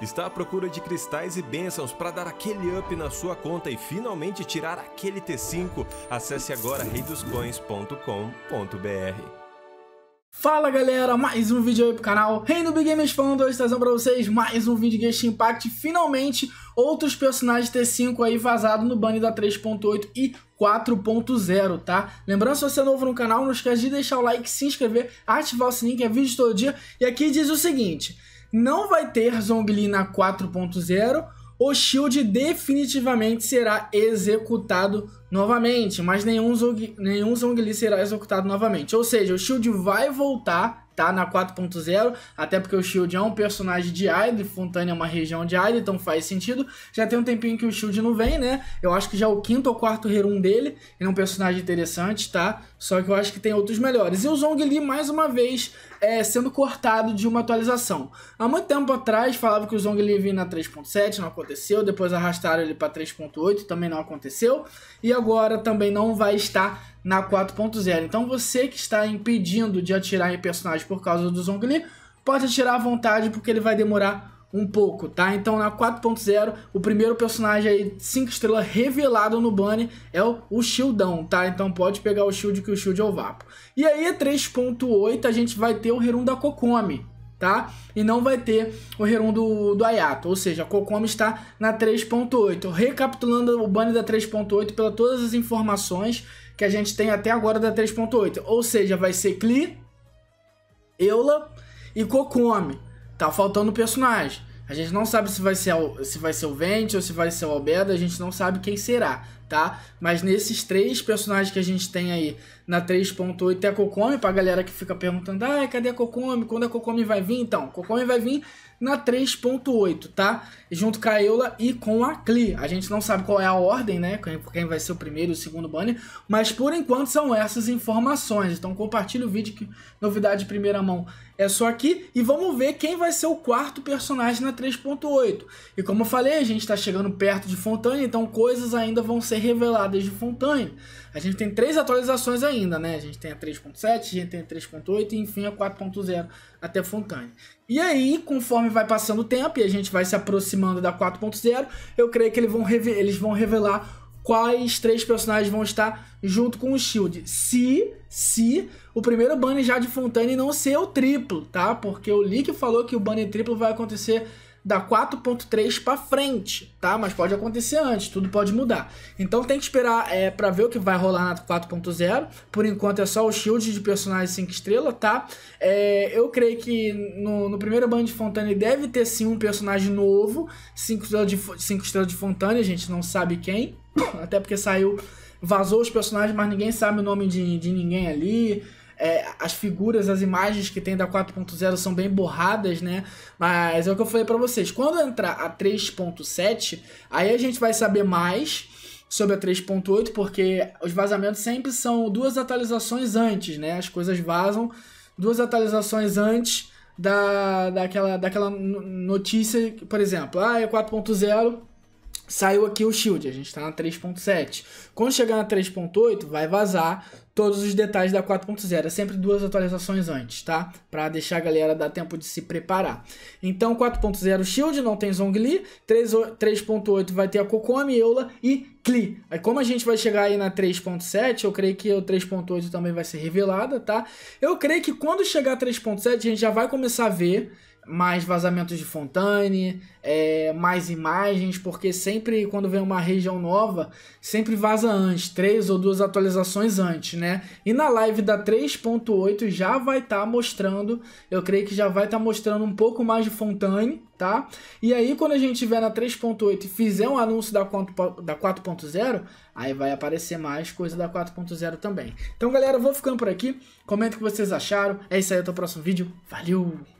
Está à procura de cristais e bênçãos para dar aquele up na sua conta e finalmente tirar aquele T5? Acesse agora reidoscoins.com.br. Fala galera, mais um vídeo aí pro canal Reino Big Games falando hoje, trazendo para vocês mais um vídeo de Genshin Impact Finalmente, outros personagens T5 aí vazado no banner da 3.8 e 4.0, tá? Lembrando, se você é novo no canal, não esquece de deixar o like, se inscrever, ativar o sininho que é vídeo todo dia E aqui diz o seguinte não vai ter na 4.0, o Shield definitivamente será executado novamente, mas nenhum, Zong, nenhum Zongli será executado novamente. Ou seja, o Shield vai voltar tá na 4.0, até porque o Shield é um personagem de Idle, Fontana é uma região de Idle, então faz sentido. Já tem um tempinho que o Shield não vem, né? Eu acho que já é o quinto ou quarto rerun dele, ele é um personagem interessante, tá? Só que eu acho que tem outros melhores. E o Zhongli, mais uma vez, é, sendo cortado de uma atualização. Há muito tempo atrás falava que o Zhongli vinha na 3.7, não aconteceu, depois arrastaram ele para 3.8, também não aconteceu, e agora também não vai estar na 4.0. Então você que está impedindo de atirar em personagem por causa do Zhongli, pode atirar à vontade porque ele vai demorar um pouco, tá? Então na 4.0, o primeiro personagem aí 5 estrelas revelado no banner é o, o Shieldão, tá? Então pode pegar o Shield que o Shield é o Vapo. E aí 3.8 a gente vai ter o Herum da Kokomi, tá? E não vai ter o Herum do, do Ayato, ou seja, a Kokomi está na 3.8. Recapitulando o banner da 3.8 pela todas as informações que a gente tem até agora da 3.8. Ou seja, vai ser Klee, Eula e Kokomi. Tá faltando personagem. A gente não sabe se vai ser, se vai ser o Vente ou se vai ser o Albedo, a gente não sabe quem será tá? Mas nesses três personagens que a gente tem aí na 3.8 é a Kokomi, pra galera que fica perguntando, ai, ah, cadê a Kokomi? Quando a é Kokomi vai vir? Então, Kokomi vai vir na 3.8, tá? Junto com a Eula e com a Klee. A gente não sabe qual é a ordem, né? Quem vai ser o primeiro e o segundo banner, mas por enquanto são essas informações. Então compartilha o vídeo que novidade de primeira mão é só aqui e vamos ver quem vai ser o quarto personagem na 3.8. E como eu falei, a gente tá chegando perto de Fontana, então coisas ainda vão ser ser reveladas de A gente tem três atualizações ainda, né? A gente tem a 3.7, a gente tem a 3.8 e enfim a 4.0 até Fontaine. E aí, conforme vai passando o tempo e a gente vai se aproximando da 4.0, eu creio que eles vão, eles vão revelar quais três personagens vão estar junto com o Shield. Se, se o primeiro banner já de Fontaine não ser o triplo, tá? Porque o Leak falou que o banner triplo vai acontecer da 4.3 para frente, tá? Mas pode acontecer antes, tudo pode mudar. Então tem que esperar é, para ver o que vai rolar na 4.0. Por enquanto é só o shield de personagem 5 estrela, tá? É, eu creio que no, no primeiro bando de Fontane deve ter sim um personagem novo, 5 estrelas de, estrelas de Fontane, a gente não sabe quem, até porque saiu, vazou os personagens, mas ninguém sabe o nome de, de ninguém ali é, as figuras, as imagens que tem da 4.0 são bem borradas, né? Mas é o que eu falei para vocês. Quando entrar a 3.7, aí a gente vai saber mais sobre a 3.8, porque os vazamentos sempre são duas atualizações antes, né? As coisas vazam duas atualizações antes da, daquela, daquela notícia, por exemplo, ah, é 4.0 Saiu aqui o Shield, a gente está na 3.7. Quando chegar na 3.8, vai vazar todos os detalhes da 4.0. É sempre duas atualizações antes, tá? Para deixar a galera dar tempo de se preparar. Então, 4.0 Shield, não tem Zhongli. 3.8 vai ter a Kokomi, Eula e Kli. Aí, como a gente vai chegar aí na 3.7, eu creio que o 3.8 também vai ser revelada, tá? Eu creio que quando chegar a 3.7, a gente já vai começar a ver mais vazamentos de Fontane, é, mais imagens, porque sempre quando vem uma região nova, sempre vaza antes, três ou duas atualizações antes, né? E na live da 3.8 já vai estar tá mostrando, eu creio que já vai estar tá mostrando um pouco mais de Fontane, tá? E aí quando a gente tiver na 3.8 e fizer um anúncio da 4.0, aí vai aparecer mais coisa da 4.0 também. Então galera, eu vou ficando por aqui, comenta o que vocês acharam, é isso aí, até o próximo vídeo, valeu!